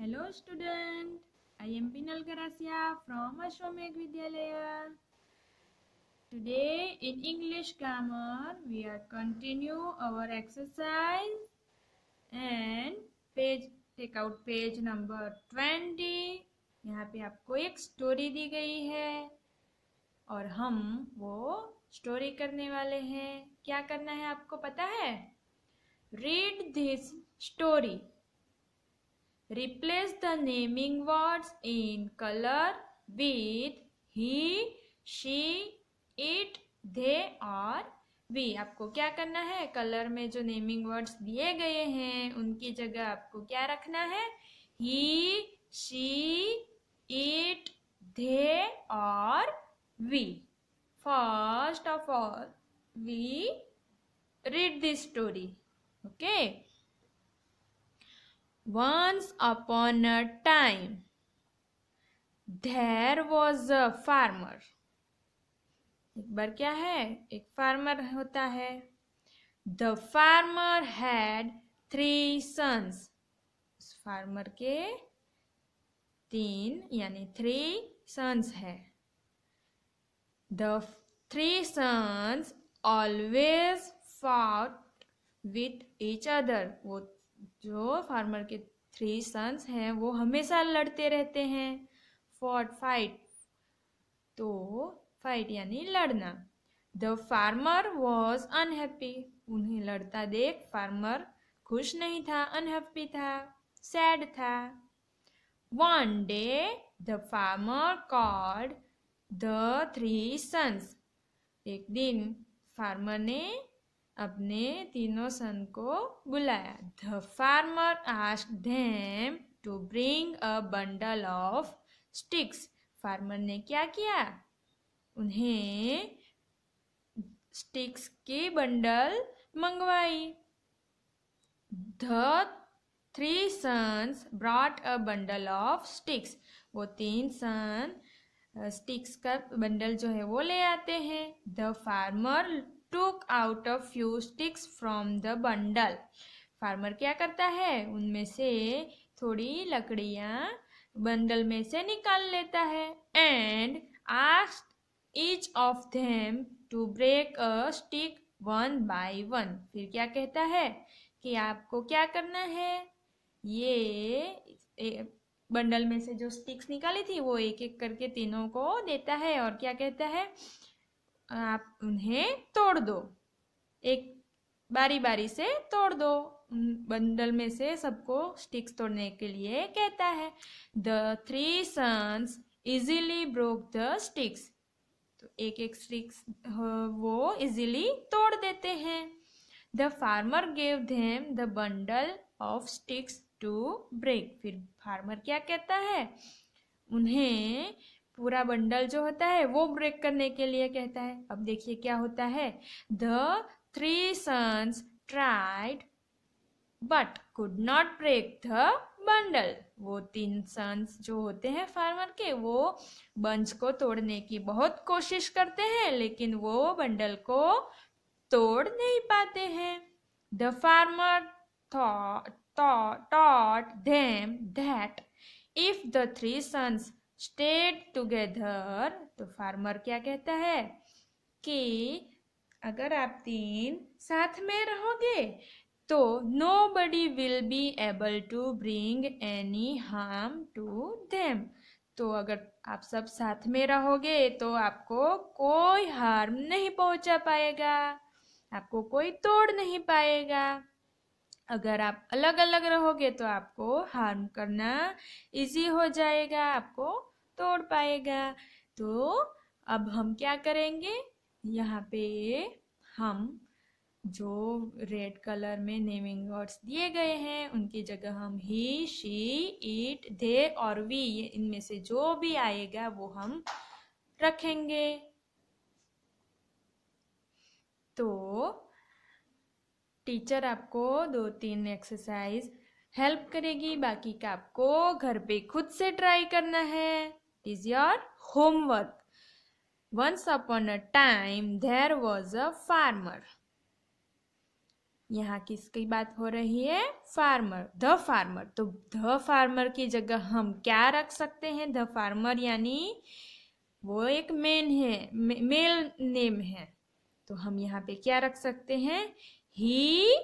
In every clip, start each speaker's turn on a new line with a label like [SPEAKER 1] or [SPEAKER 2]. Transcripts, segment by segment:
[SPEAKER 1] Hello student I am Pinal Garasia from Ashomegh Vidyalaya today in English grammar we are continue our exercise and page take out page number twenty यहाँ पे आपको एक story दी गई है और हम वो स्टोरी करने वाले हैं क्या करना है आपको पता है read this story Replace the naming words in color with he, she, it, they or we आपको क्या करना है कलर में जो नेमिंग वर्ड्स दिए गए हैं उनकी जगह आपको क्या रखना है he she it they or we first of all we read this story okay once upon a time there was a farmer एक बार क्या है एक फार्मर होता है the farmer had three sons उस फार्मर के तीन यानी थ्री सन्स है the three sons always fought with each other वो जो फार्मर के थ्री सन्स हैं वो हमेशा लड़ते रहते हैं फॉर फाइट तो फाइट यानी लड़ना द फार्मर वॉज अनहैप्पी उन्हें लड़ता देख फार्मर खुश नहीं था अनहैप्पी था सैड था one day the farmer called the three sons एक दिन फार्मर ने अपने तीनों सन को बुलाया the farmer ask them to bring a bundle of sticks farmer ने क्या किया उन्हें स्टिक्स के बंडल मंगवाई the three sons brought a bundle of sticks वो तीन सन स्टिक्स का बंडल जो है वो ले आते हैं the farmer took out a few sticks from the bundle. Farmer क्या करता है उनमें से थोड़ी लकड़ियाँ बंडल में से निकाल लेता है and asked each of them to break a stick one by one फिर क्या कहता है कि आपको क्या करना है ये बंडल में से जो स्टिक्स निकाली थी वो एक एक करके तीनों को देता है और क्या कहता है आप उन्हें तोड़ दो एक बारी बारी से तोड़ दो बंडल में से सबको स्टिक्स तोड़ने के लिए कहता है the three sons easily broke the sticks तो एक एक स्टिक्स वो इजिली तोड़ देते हैं the farmer gave them the bundle of sticks to break फिर फार्मर क्या कहता है उन्हें पूरा बंडल जो होता है वो ब्रेक करने के लिए कहता है अब देखिए क्या होता है the three sons tried but could not break the bundle वो तीन सन्स जो होते हैं फार्मर के वो बंच को तोड़ने की बहुत कोशिश करते हैं लेकिन वो बंडल को तोड़ नहीं पाते हैं the farmer thought taught them that if the three sons stayed together तो फार्मर क्या कहता है कि अगर आप तीन साथ में रहोगे तो nobody will be able to bring any harm to them तो अगर आप सब साथ में रहोगे तो आपको कोई हार्म नहीं पहुंचा पाएगा आपको कोई तोड़ नहीं पाएगा अगर आप अलग अलग रहोगे तो आपको हार्म करना इजी हो जाएगा आपको तोड़ पाएगा तो अब हम क्या करेंगे यहाँ पे हम जो रेड कलर में नेमिंग वर्ड्स दिए गए हैं उनकी जगह हम ही शी इट दे और वी इनमें से जो भी आएगा वो हम रखेंगे तो टीचर आपको दो तीन एक्सरसाइज हेल्प करेगी बाकी का आपको घर पे खुद से ट्राई करना है It is your homework. Once upon a time there was a farmer. यहाँ किसकी बात हो रही है फार्मर द फार्मर तो द फार्मर की जगह हम क्या रख सकते हैं द फार्मर यानी वो एक मेन है मे, मेल नेम है तो हम यहाँ पे क्या रख सकते हैं ही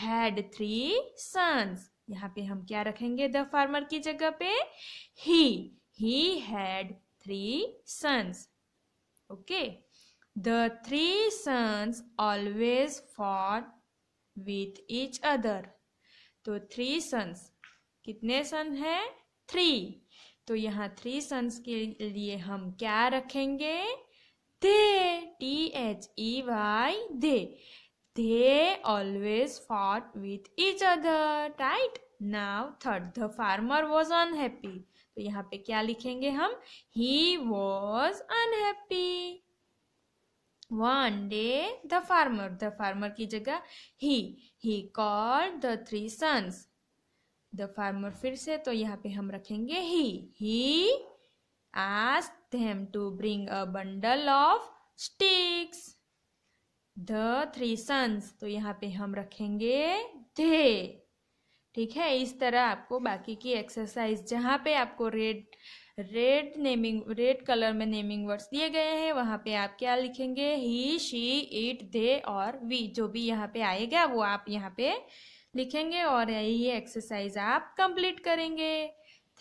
[SPEAKER 1] हैड थ्री सन्स यहाँ पे हम क्या रखेंगे द फार्मर की जगह पे ही he had three sons. Okay. The three sons always fought with each other. तो three sons. कितने सन हैं थ्री तो यहाँ three sons के लिए हम क्या रखेंगे they t h e y they they always fought with each other right now third the farmer was unhappy तो यहाँ पे क्या लिखेंगे हम he was unhappy one day the farmer the farmer की जगह he he called the three sons the farmer फिर से तो यहाँ पे हम रखेंगे he he asked them to bring a bundle of sticks the three sons तो यहाँ पे हम रखेंगे दे ठीक है इस तरह आपको बाकी की एक्सरसाइज जहाँ पे आपको red red naming red colour में नेमिंग वर्ड्स दिए गए हैं वहाँ पे आप क्या लिखेंगे ही शी इट दे और वी जो भी यहाँ पे आएगा वो आप यहाँ पे लिखेंगे और यही एक्सरसाइज आप कंप्लीट करेंगे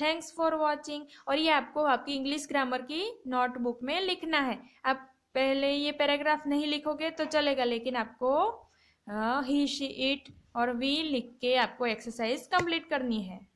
[SPEAKER 1] थैंक्स फॉर वॉचिंग और ये आपको आपकी इंग्लिश ग्रामर की नोटबुक में लिखना है आप पहले ये पैराग्राफ नहीं लिखोगे तो चलेगा लेकिन आपको ही शी इट और वी लिख के आपको एक्सरसाइज कंप्लीट करनी है